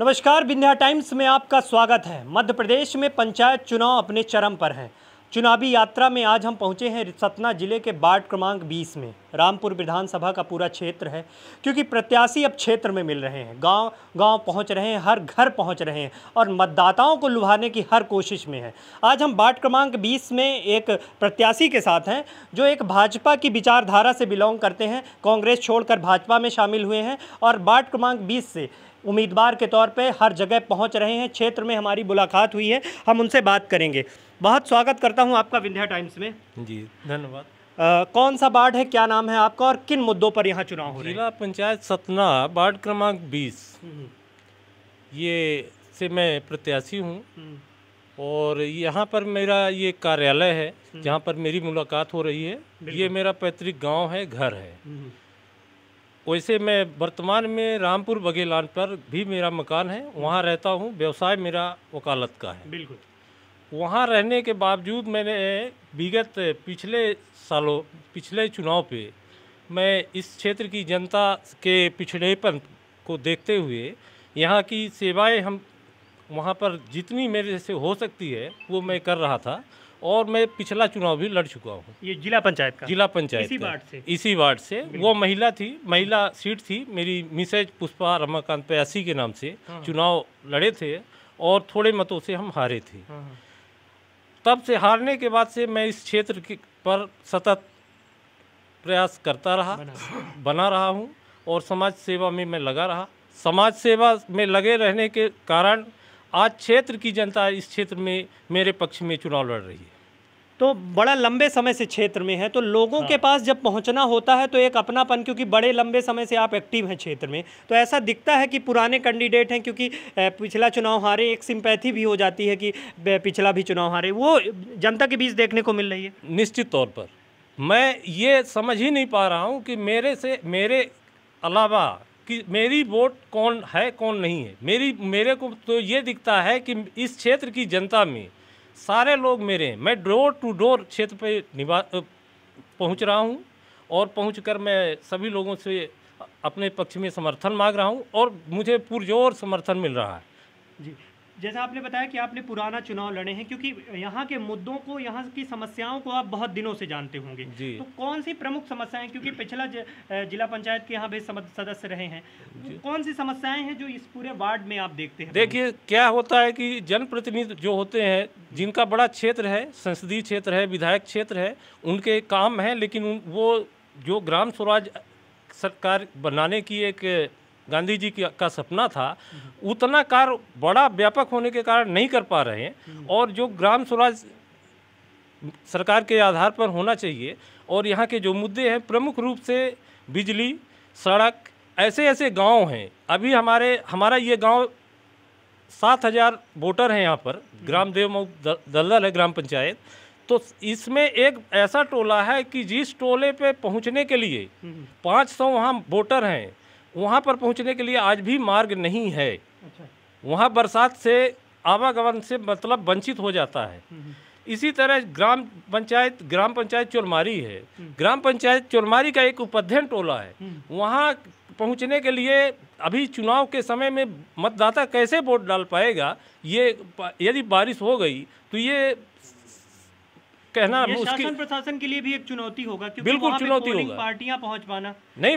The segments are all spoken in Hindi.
नमस्कार विंध्या टाइम्स में आपका स्वागत है मध्य प्रदेश में पंचायत चुनाव अपने चरम पर हैं चुनावी यात्रा में आज हम पहुंचे हैं सतना जिले के वार्ड क्रमांक 20 में रामपुर विधानसभा का पूरा क्षेत्र है क्योंकि प्रत्याशी अब क्षेत्र में मिल रहे हैं गांव गांव पहुंच रहे हैं हर घर पहुंच रहे हैं और मतदाताओं को लुभाने की हर कोशिश में है आज हम वार्ड क्रमांक 20 में एक प्रत्याशी के साथ हैं जो एक भाजपा की विचारधारा से बिलोंग करते हैं कांग्रेस छोड़कर भाजपा में शामिल हुए हैं और वार्ड क्रमांक बीस से उम्मीदवार के तौर पर हर जगह पहुँच रहे हैं क्षेत्र में हमारी मुलाकात हुई है हम उनसे बात करेंगे बहुत स्वागत करता हूँ आपका विंध्या टाइम्स में जी धन्यवाद आ, कौन सा वार्ड है क्या नाम है आपका और किन मुद्दों पर यहाँ चुनाव हो रहे जिला पंचायत सतना वार्ड क्रमांक बीस हम्म। ये से मैं प्रत्याशी हूँ हम्म। और यहाँ पर मेरा ये कार्यालय है हम्म। जहाँ पर मेरी मुलाकात हो रही है ये मेरा पैतृक गांव है घर है वैसे मैं वर्तमान में रामपुर बघेलान पर भी मेरा मकान है वहाँ रहता हूँ व्यवसाय मेरा वकालत का है बिल्कुल वहाँ रहने के बावजूद मैंने विगत पिछले सालों पिछले चुनाव पे मैं इस क्षेत्र की जनता के पिछड़ेपन को देखते हुए यहाँ की सेवाएं हम वहाँ पर जितनी मेरे से हो सकती है वो मैं कर रहा था और मैं पिछला चुनाव भी लड़ चुका हूँ ये जिला पंचायत का जिला पंचायत इसी वार्ड से इसी वार्ड से वो महिला थी महिला सीट थी मेरी मिसेज पुष्पा रमाकांत प्यासी के नाम से हाँ। चुनाव लड़े थे और थोड़े मतों से हम हारे थे हाँ, हाँ। तब से हारने के बाद से मैं इस क्षेत्र के पर सतत प्रयास करता रहा बना रहा हूँ और समाज सेवा में मैं लगा रहा समाज सेवा में लगे रहने के कारण आज क्षेत्र की जनता इस क्षेत्र में मेरे पक्ष में चुनाव लड़ रही है तो बड़ा लंबे समय से क्षेत्र में है तो लोगों हाँ। के पास जब पहुंचना होता है तो एक अपनापन क्योंकि बड़े लंबे समय से आप एक्टिव हैं क्षेत्र में तो ऐसा दिखता है कि पुराने कैंडिडेट हैं क्योंकि पिछला चुनाव हारे एक सिंपैथी भी हो जाती है कि पिछला भी चुनाव हारे वो जनता के बीच देखने को मिल रही है निश्चित तौर पर मैं ये समझ ही नहीं पा रहा हूँ कि मेरे से मेरे अलावा कि मेरी वोट कौन है कौन नहीं है मेरी मेरे को तो ये दिखता है कि इस क्षेत्र की जनता में सारे लोग मेरे हैं मैं डोर टू डोर क्षेत्र पे निवा पहुँच रहा हूँ और पहुँच कर मैं सभी लोगों से अपने पक्ष में समर्थन मांग रहा हूँ और मुझे पुरजोर समर्थन मिल रहा है जी जैसा आपने बताया कि आपने पुराना चुनाव लड़े हैं क्योंकि यहाँ के मुद्दों को यहाँ की समस्याओं को आप बहुत दिनों से जानते होंगे तो कौन सी प्रमुख समस्याएं क्योंकि पिछला जिला पंचायत के यहाँ भी सदस्य रहे हैं तो कौन सी समस्याएं हैं जो इस पूरे वार्ड में आप देखते हैं देखिए क्या होता है कि जनप्रतिनिधि जो होते हैं जिनका बड़ा क्षेत्र है संसदीय क्षेत्र है विधायक क्षेत्र है उनके काम है लेकिन वो जो ग्राम स्वराज सरकार बनाने की एक गांधी जी का सपना था उतना कार्य बड़ा व्यापक होने के कारण नहीं कर पा रहे हैं और जो ग्राम स्वराज सरकार के आधार पर होना चाहिए और यहाँ के जो मुद्दे हैं प्रमुख रूप से बिजली सड़क ऐसे ऐसे गांव हैं अभी हमारे हमारा ये गांव सात हज़ार वोटर हैं यहाँ पर ग्राम देवमऊ दलदल है ग्राम पंचायत तो इसमें एक ऐसा टोला है कि जिस टोले पे पहुँचने के लिए हम्म। पाँच सौ वहाँ वोटर हैं वहाँ पर पहुँचने के लिए आज भी मार्ग नहीं है अच्छा। वहाँ बरसात से आवागमन से मतलब वंचित हो जाता है हम्म, हम्म। इसी तरह ग्राम पंचायत ग्राम पंचायत चोरमारी है हम्म। ग्राम पंचायत चोरमारी का एक उपाध्यन टोला है वहाँ पहुँचने के लिए अभी चुनाव के समय में मतदाता कैसे वोट डाल पाएगा ये यदि बारिश हो गई तो ये कहना ये शासन प्रशासन के लिए भी एक चुनौती होगा क्योंकि बिल्कुल चुनौती होगा पार्टियां पहुंच पाना नहीं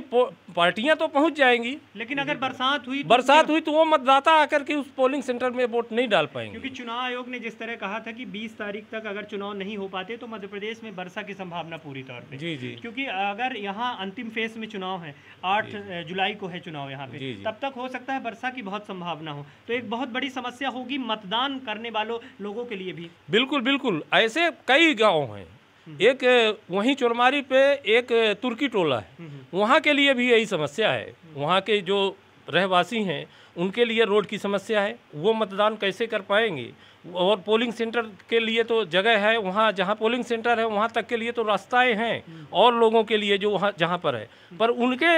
पार्टियां तो पहुंच जाएंगी लेकिन अगर बरसात हुई तो बरसात हुई तो वो मतदाता आकर के उस पोलिंग सेंटर में वोट नहीं डाल पाएंगे क्योंकि चुनाव आयोग ने जिस तरह कहा था कि 20 तारीख तक अगर चुनाव नहीं हो पाते तो मध्य प्रदेश में वर्षा की संभावना पूरी तौर पे जी जी क्योंकि अगर यहाँ अंतिम फेज में चुनाव है आठ जुलाई को है चुनाव यहाँ पे तब तक हो सकता है वर्षा की बहुत संभावना हो तो एक बहुत बड़ी समस्या होगी मतदान करने वालों लोगों के लिए भी बिल्कुल बिल्कुल ऐसे कई गाँव हैं एक वहीं चोरमारी पे एक तुर्की टोला है हम्म, हम्म। वहाँ के लिए भी यही समस्या है वहाँ के जो रहवासी हैं उनके लिए रोड की समस्या है वो मतदान कैसे कर पाएंगे और पोलिंग सेंटर के लिए तो जगह है वहाँ जहाँ पोलिंग सेंटर है वहाँ तक के लिए तो रास्ताएं हैं हम्म। और लोगों के लिए जो वहाँ जहाँ पर है पर उनके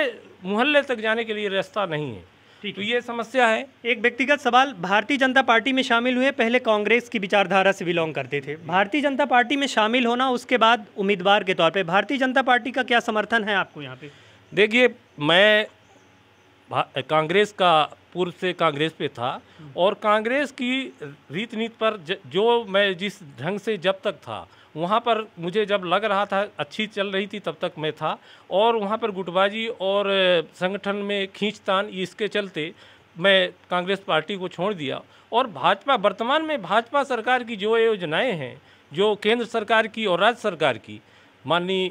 मोहल्ले तक जाने के लिए रास्ता नहीं है तो ये समस्या है एक व्यक्तिगत सवाल भारतीय जनता पार्टी में शामिल हुए पहले कांग्रेस की विचारधारा से बिलोंग करते थे भारतीय जनता पार्टी में शामिल होना उसके बाद उम्मीदवार के तौर पर भारतीय जनता पार्टी का क्या समर्थन है आपको यहाँ पे देखिए मैं कांग्रेस का पूर्व से कांग्रेस पे था हम्म। और कांग्रेस की रीत नीति पर जो मैं जिस ढंग से जब तक था वहाँ पर मुझे जब लग रहा था अच्छी चल रही थी तब तक मैं था और वहाँ पर गुटबाजी और संगठन में खींचतान इसके चलते मैं कांग्रेस पार्टी को छोड़ दिया और भाजपा वर्तमान में भाजपा सरकार की जो योजनाएं हैं जो केंद्र सरकार की और राज्य सरकार की माननीय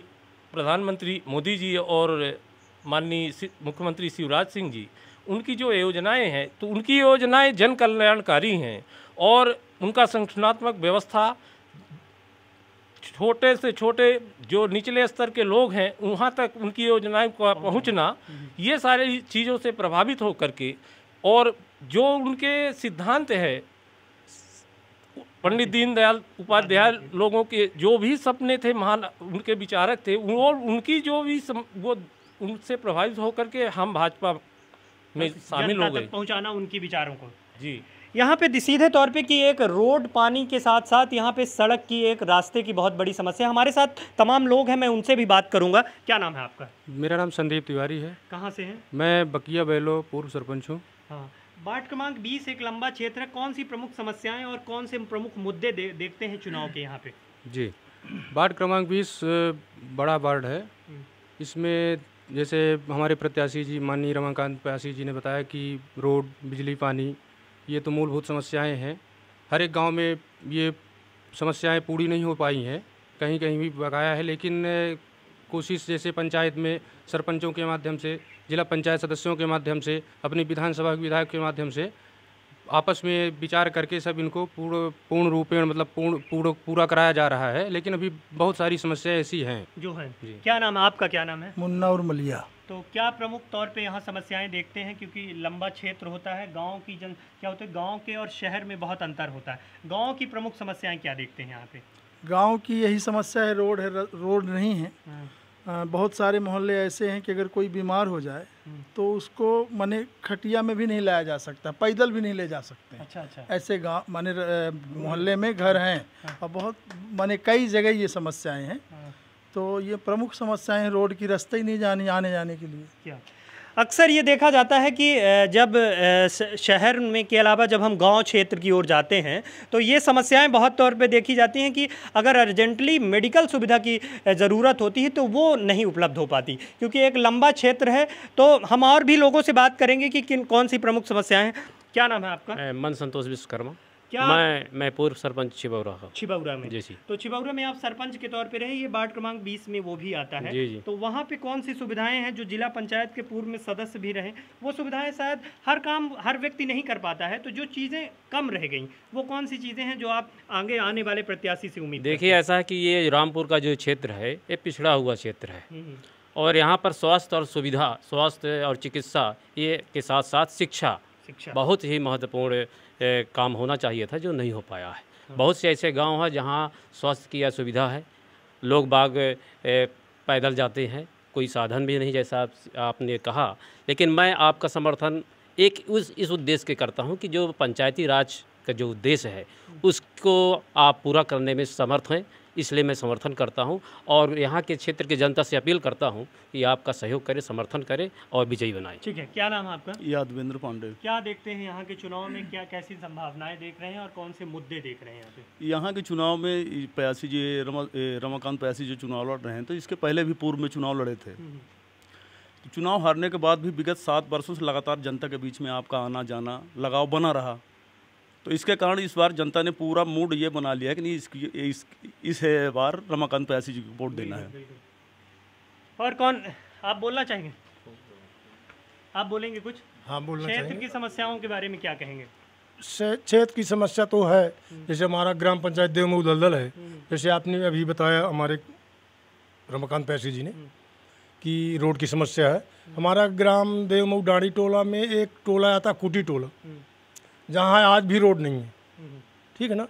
प्रधानमंत्री मोदी जी और माननीय मुख्यमंत्री शिवराज सिंह जी उनकी जो योजनाएं हैं तो उनकी योजनाएं जन कल्याणकारी हैं और उनका संगठनात्मक व्यवस्था छोटे से छोटे जो निचले स्तर के लोग हैं वहाँ तक उनकी योजनाएं पहुँचना ये सारी चीज़ों से प्रभावित हो करके और जो उनके सिद्धांत है पंडित दीनदयाल उपाध्याय लोगों के जो भी सपने थे महान उनके विचारक थे और उनकी जो भी सम, वो उनसे प्रभावित होकर के हम भाजपा में शामिल हो गए पहुंचाना उनकी विचारों को जी यहाँ पे सीधे तौर पे कि एक रोड पानी के साथ साथ यहाँ पे सड़क की एक रास्ते की बहुत बड़ी समस्या हमारे साथ तमाम लोग हैं मैं उनसे भी बात करूँगा क्या नाम है आपका मेरा नाम संदीप तिवारी है कहाँ से हैं मैं बकिया बैलो पूर्व सरपंच हूँ हाँ वार्ड क्रमांक बीस एक लंबा क्षेत्र है कौन सी प्रमुख समस्याएं और कौन से प्रमुख मुद्दे दे, देखते हैं चुनाव के यहाँ पे जी वार्ड क्रमांक बीस बड़ा वार्ड है हम्म। इसमें जैसे हमारे प्रत्याशी जी माननीय रमाकांत प्रत्याशी जी ने बताया कि रोड बिजली पानी ये तो मूलभूत समस्याएं हैं हर एक गांव में ये समस्याएं पूरी नहीं हो पाई हैं कहीं कहीं भी बकाया है लेकिन कोशिश जैसे पंचायत में सरपंचों के माध्यम से जिला पंचायत सदस्यों के माध्यम से अपनी विधानसभा के विधायक के माध्यम से आपस में विचार करके सब इनको पूर्ण पूर्ण रूपेण मतलब पूर्ण पूर्ण पूरा कराया जा रहा है लेकिन अभी बहुत सारी समस्याएं ऐसी हैं जो हैं जी क्या नाम है आपका क्या नाम है मुन्ना और मलिया तो क्या प्रमुख तौर पे यहाँ समस्याएं देखते हैं क्योंकि लंबा क्षेत्र होता है गांव की जन क्या होते हैं गांव के और शहर में बहुत अंतर होता है गांव की प्रमुख समस्याएं क्या देखते हैं यहाँ पे गांव की यही समस्या है रोड है रोड नहीं है आ, हाँ। बहुत सारे मोहल्ले ऐसे हैं कि अगर कोई बीमार हो जाए हाँ। तो उसको माने खटिया में भी नहीं लाया जा सकता पैदल भी नहीं ले जा सकते अच्छा अच्छा ऐसे गांव माने मोहल्ले में घर हैं हाँ। और बहुत माने कई जगह ये समस्याएं हैं तो ये प्रमुख समस्याएं रोड की रास्ते ही नहीं जाने आने जाने के लिए क्या अक्सर ये देखा जाता है कि जब शहर में के अलावा जब हम गांव क्षेत्र की ओर जाते हैं तो ये समस्याएं बहुत तौर पे देखी जाती हैं कि अगर अर्जेंटली मेडिकल सुविधा की ज़रूरत होती है तो वो नहीं उपलब्ध हो पाती क्योंकि एक लंबा क्षेत्र है तो हम और भी लोगों से बात करेंगे कि किन कौन सी प्रमुख समस्याएँ हैं क्या नाम है आपका मन संतोष विश्वकर्मा क्या मैं मैं पूर्व सरपंच छिबौरा का छिबौरा में जी तो छिबौरा में आप सरपंच के तौर पे रहे ये वार्ड क्रमांक 20 में वो भी आता है जी जी तो वहाँ पे कौन सी सुविधाएं हैं जो जिला पंचायत के पूर्व में सदस्य भी रहे वो सुविधाएं शायद हर काम हर व्यक्ति नहीं कर पाता है तो जो चीज़ें कम रह गई वो कौन सी चीज़ें हैं जो आप आगे आने वाले प्रत्याशी से उम्मीद देखिए ऐसा है कि ये रामपुर का जो क्षेत्र है ये पिछड़ा हुआ क्षेत्र है हम्म, हम्म। और यहाँ पर स्वास्थ्य और सुविधा स्वास्थ्य और चिकित्सा ये के साथ साथ शिक्षा बहुत ही महत्वपूर्ण काम होना चाहिए था जो नहीं हो पाया है बहुत से ऐसे गांव हैं जहां स्वास्थ्य की असुविधा है लोग बाग पैदल जाते हैं कोई साधन भी नहीं जैसा आप, आपने कहा लेकिन मैं आपका समर्थन एक उस इस उद्देश्य के करता हूं कि जो पंचायती राज का जो उद्देश्य है उसको आप पूरा करने में समर्थ हैं इसलिए मैं समर्थन करता हूँ और यहाँ के क्षेत्र की जनता से अपील करता हूँ कि आपका सहयोग करें समर्थन करें और विजयी बनाएं ठीक है क्या नाम है आपका यादवेंद्र पांडे क्या देखते हैं यहाँ के चुनाव में क्या कैसी संभावनाएं देख रहे हैं और कौन से मुद्दे देख रहे हैं यहाँ पे यहाँ के चुनाव में प्यासी जी रमा रमाकांत प्यासी जो चुनाव लड़ रहे हैं तो इसके पहले भी पूर्व में चुनाव लड़े थे हम्म। तो चुनाव हारने के बाद भी विगत सात वर्षों से लगातार जनता के बीच में आपका आना जाना लगाव बना रहा तो इसके कारण इस बार जनता ने पूरा मूड ये बना लिया कि नहीं इसकी इस इस बार रमाकांत प्यासी जी को वोट देना है और कौन आप बोलना चाहेंगे आप बोलेंगे कुछ हाँ बोलना क्षेत्र की समस्याओं के बारे में क्या कहेंगे क्षेत्र की समस्या तो है हम्म। जैसे हमारा ग्राम पंचायत देवमऊ दलदल है हम्म। जैसे आपने अभी बताया हमारे रमाकांत पैसी जी ने हम्म। कि रोड की समस्या है हमारा ग्राम देवमऊ डाड़ी टोला में एक टोला आता कुटी टोला जहाँ आज भी रोड नहीं है ठीक है ना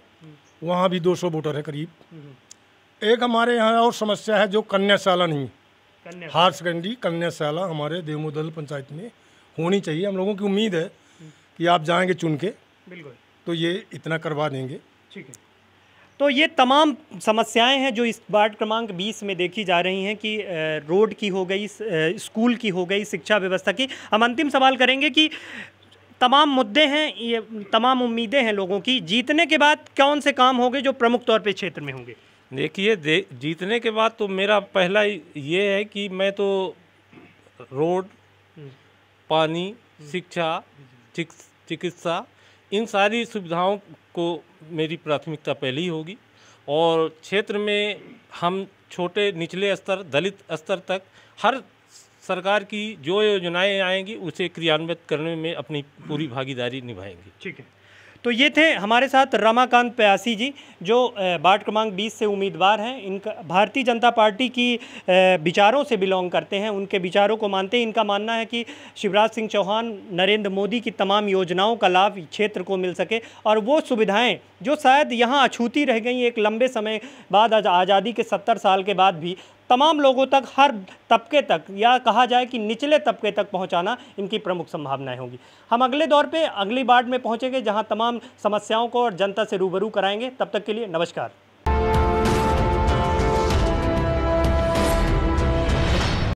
वहाँ भी 200 वोटर है करीब एक हमारे यहाँ और समस्या है जो कन्याशाला नहीं हायर सेकेंडरी कन्याशाला हमारे देवमोदल पंचायत में होनी चाहिए हम लोगों की उम्मीद है कि आप जाएंगे चुन के बिल्कुल तो ये इतना करवा देंगे ठीक है तो ये तमाम समस्याएं हैं जो इस वार्ड क्रमांक 20 में देखी जा रही हैं कि रोड की हो गई स्कूल की हो गई शिक्षा व्यवस्था की हम अंतिम सवाल करेंगे कि तमाम मुद्दे हैं ये तमाम उम्मीदें हैं लोगों की जीतने के बाद कौन से काम होंगे जो प्रमुख तौर पे क्षेत्र में होंगे देखिए दे, जीतने के बाद तो मेरा पहला ये है कि मैं तो रोड हम्म। पानी शिक्षा चिकित्सा इन सारी सुविधाओं को मेरी प्राथमिकता पहली होगी और क्षेत्र में हम छोटे निचले स्तर दलित स्तर तक हर सरकार की जो योजनाएं आएंगी उसे क्रियान्वित करने में अपनी पूरी भागीदारी निभाएंगी ठीक है तो ये थे हमारे साथ रमाकांत प्यासी जी जो वार्ड क्रमांक 20 से उम्मीदवार हैं इनका भारतीय जनता पार्टी की विचारों से बिलोंग करते हैं उनके विचारों को मानते हैं इनका मानना है कि शिवराज सिंह चौहान नरेंद्र मोदी की तमाम योजनाओं का लाभ क्षेत्र को मिल सके और वो सुविधाएं जो शायद यहाँ अछूती रह गई एक लंबे समय बाद आज़ादी के सत्तर साल के बाद भी तमाम लोगों तक हर तबके तक या कहा जाए कि निचले तबके तक पहुंचाना इनकी प्रमुख संभावनाएं होंगी हम अगले दौर पे अगली बाढ़ में पहुंचेंगे जहां तमाम समस्याओं को और जनता से रूबरू कराएंगे तब तक के लिए नमस्कार